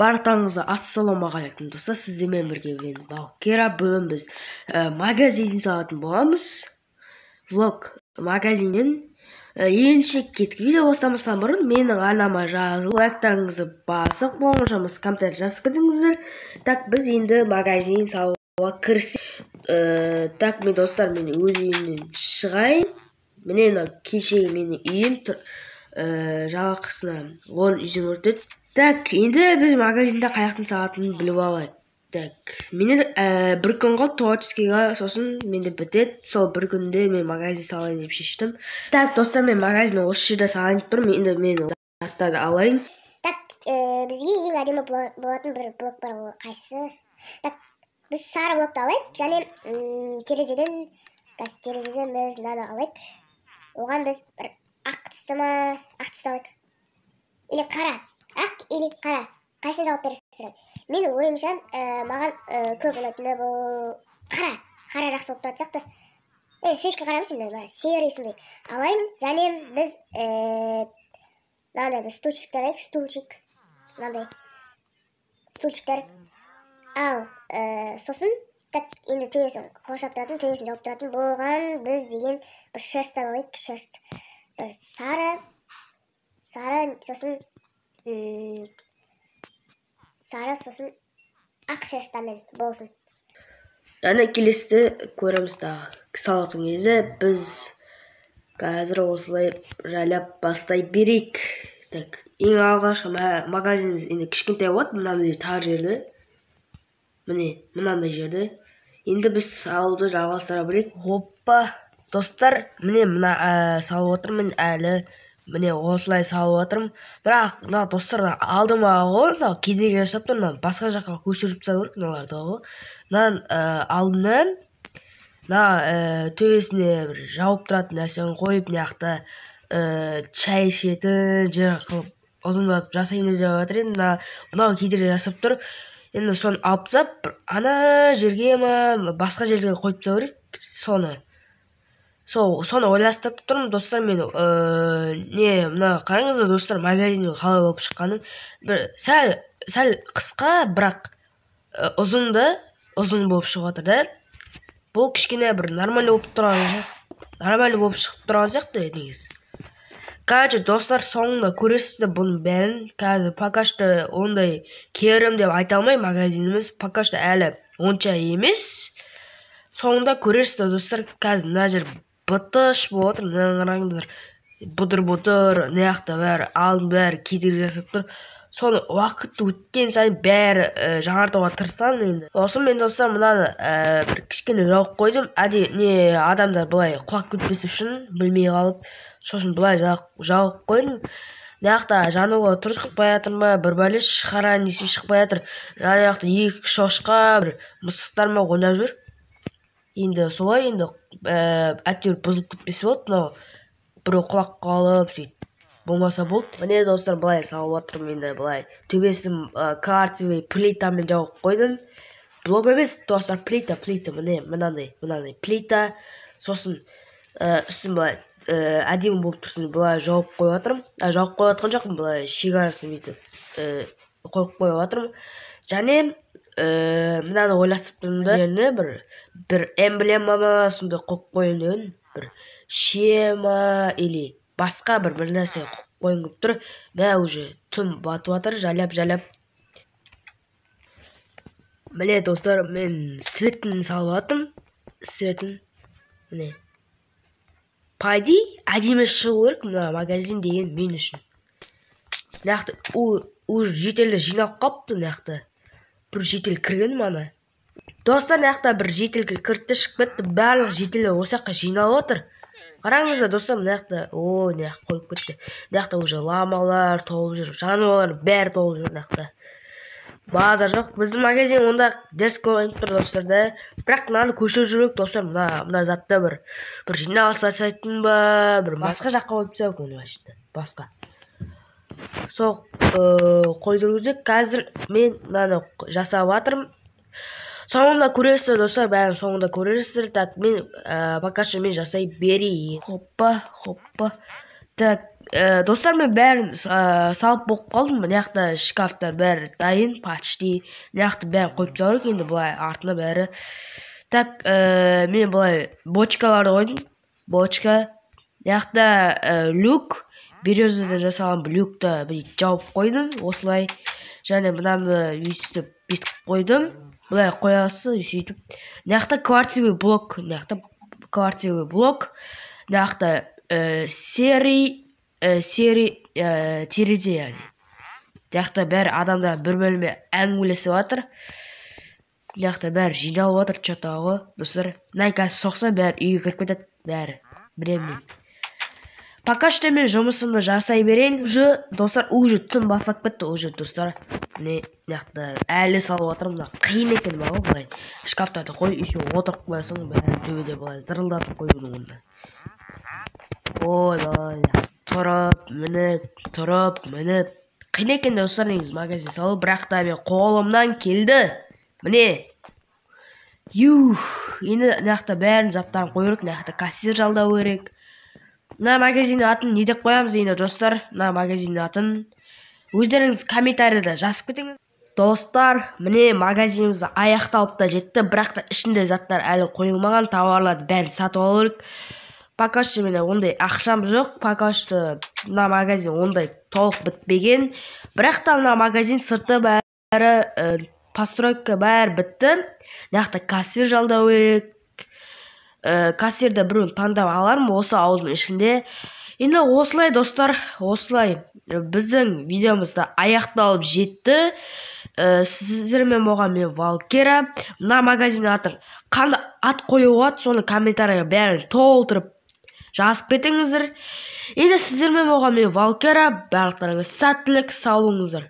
барлықтарыңызға ассалаумағалейкум достар сіздермен бірге мен балкира бүгін біз э, магазин салатын боламыз влог магазинен ә, э, ендеше кеттік видео бастамастан бұрын менің арнама жазылып лайктарыңызды басып қоңыршамыз комментарий жазып кетіңіздер так біз енді магазин салуға кірісейік э, так мен достар мен өз үйімнен шығайын міне мынау кешегі менің үйім тұр ә, жалақысына он так енді біз магазинде қаяқтың салатынын біліп алайық так мені ә, бір күнге творческийға сосын менде бітеді сол бір күнде мен магазин салайын деп шештім так достар мен магазин осы жерде салайын деп тұрмын енді мен заттарды алайын так ә, бізге ең әдемі болатын бір блок бар ол қайсы так біз сары блокты алайық және терезеден қазір терезеден біз мынаны алайық оған біз бір ақ түсті ма ақ түсті алайық или қара ақ или қара қайсысын жауап бересіздер менің ойымша ә, маған ә, көп ұнайтыны бұл қара қара жақсы болып тұратын сияқты е слишком қара емес енді серый сондай алайын және біз ә, мынандай біз стульчиктер алайық стульчик мынандай стульчиктер ал ә, сосын так енді төбесін қоршап тұратын төбесін жауып тұратын болған біз деген бір шерстен алайық шерсть бір сары сары сосын сары сосын ақ шаштармен болсын және келесі та. салаттың кезі біз қазір осылай жайлап бастай берейік так ең алғашқы магазиніміз енді кішкентай болады мынандай тар жерде міне мынандай жерде енді біз салуды жалғастыра берейік оппа достар міне мына ә, салып отырмын әлі міне осылай салып жатырмын бірақ мына достар алдыма ғой мынау кедергі жасап тұр мынаны басқа жаққа көшіріп тастады ғой мыналарды ғой мынаның ә, э, алдына мына ә, төбесіне бір жауып тұратын нәрсені қойып мына жақта ә, шай ішетін жер қылып ұзындатып жасайын деп жатыр едім мына мынау кедергі жасап тұр енді соны алып тастап ана жерге ма басқа жерге қойып тастау керек соны сол соны ойластырып тұрмын достар мен ә, не мына қараңыздар достар магазин қалай болып шыққанын бір сәл сәл қысқа бірақ ә, э, ұзын да ұзын болып шығып жатыр да бұл кішкене бір нормально болып тұрған нормально болып шығып тұрған сияқты негізі короче достар соңында көресіздер бұның бәрін қазір пока что ондай керім деп айта алмаймын магазиніміз пока что әлі онша емес соңында көресіздер достар қазір мына жер бытыш бұтыр жаңғыраңдар бұдыр бұдыр неақта бәрі алдын бәрі кедергі жасап тұр соны уақыт өткен сайын бәрі ә, жаңартуға тырысамын енді сосын мен достар мынаны э, бір кішкене жауып қойдым әдейі не адамдар былай құлап кетпес үшін білмей қалып сосын былай жауып қойдым мына жануға тұр шықпай жатыр ма бір бәле шығарайын десем шықпай жатыр мына жақта екі шошқа бір мысықтар ма ойнап жүр енді солай енді ііі э, әйтеуір бұзылып кетпесе болды мынау біреу құлап қалып сөйтіп болмаса болды міне достар былай салып жатырмын енді былай төбесін ә, кварцевый плитамен жауып қойдым блок емес достар плита плита міне мынандай мынандай плита сосын ә, үстін былай әдемі болып тұрсын былай жауып қойып жатырмын ә, жауып қойып жатқан жоқпын былай шекарасын бүйтіп қойып қойып жатырмын және ә, мынаны ойласып тұрмын да жеріне бір бір эмблема ма сондай қойып қояйын бір ше ма или басқа бір бір нәрсе қойып қойғым келіп тұр мә уже түн батып жатыр жайлап жайлап міне достар мен светін салып жатырмын светін міне по идее әдемі шығу керек мына магазин деген мен үшін нақты уже жетелі жиналып қалыпты нақты бір жетел кірген мана достар мына бір жетел кірті шығып кетті барлық жедел осы жаққа жиналып отыр қараңыздар достар мына жақта о мына жақ қойып кетті мына жақта уже ламалар толып жүр жануарлар бәрі толып жүр мына жақта базар жоқ біздің магазин онда дерзко ойнып тұр достар да бірақ мынаны көшіріп жіберейік достар мына мына затты бір бір сайтын жасайтын ба бір басқа жаққа қойып тастау мүмкін вообще басқа сол э, қойдырғызып қазір мен мынаны жасап жатырмын соңында көресіздер достар бәрін соңында көресіздер так мен ә, пока что мен жасай берейін хоппа хоппа так ә, достар мен бәрін ә, салып болып қалдым мына жақта шкафтар бәрі дайын почти мына жақты бәрін қойып тастау керек енді былай артына бәрі так ә, мен былай бочкаларды қойдым бочка мына жақта ә, люк березадан жасалған блюкті міне жауып қойдым осылай және мынаны өйстіп бүйтіп қойдым былай қоясы сөйтіп мына жақта кварцевый блок мына жақта кварцевый блок мына жақта ә, э, серий ә, серий ә, терезе яғни мына жақта бәрі адамдар бір бөлме әңгімелесіп жатыр мына жақта бәрі жиналып жатыр че то ғой достар мына қазір соқса бәрі үйге кіріп кетеді бәрі білемін мен пока что мен жұмысымды жасай берейін уже достар уже түн басталып кетті уже достар міне мынақты әлі салып жатырмын мына қиын екен ғой былай шкафтарды қой еще отырып қоясың бәрі төбеде былай зырылдатып қоюдың онда ой балай тұрып мініп тұрып мініп қиын екен достар негізі магазин салу бірақ та мен қолымнан келді міне юх енді мына жақта бәрін заттарын қою керек мына жақта кассир жалдау керек мына магазиннің атын не деп қоямыз енді достар мына магазиннің атын өздеріңіз комментарияда жазып кетіңіз достар міне магазиніміз аяқталып та жетті бірақ та ішінде заттар әлі қойылмаған тауарларды бәрін сатып алу керек пока что менде ондай ақшам жоқ пока что мына магазин ондай толық бітпеген бірақ та мына магазин сырты бәрі ә, постройка бәрі бітті мына жақта кассир жалдау керек ә, кассирді біреуін таңдап алармын осы ауылдың ішінде енді осылай достар осылай біздің видеомызды аяқталып жетті ә, э, сіздермен болған мен валкера мына магазиннің атын қандай ат қою болады соны комментарийға бәрін толтырып жазып кетіңіздер енді сіздермен болған мен валкера барлықтарыңыз сәттілік сау болыңыздар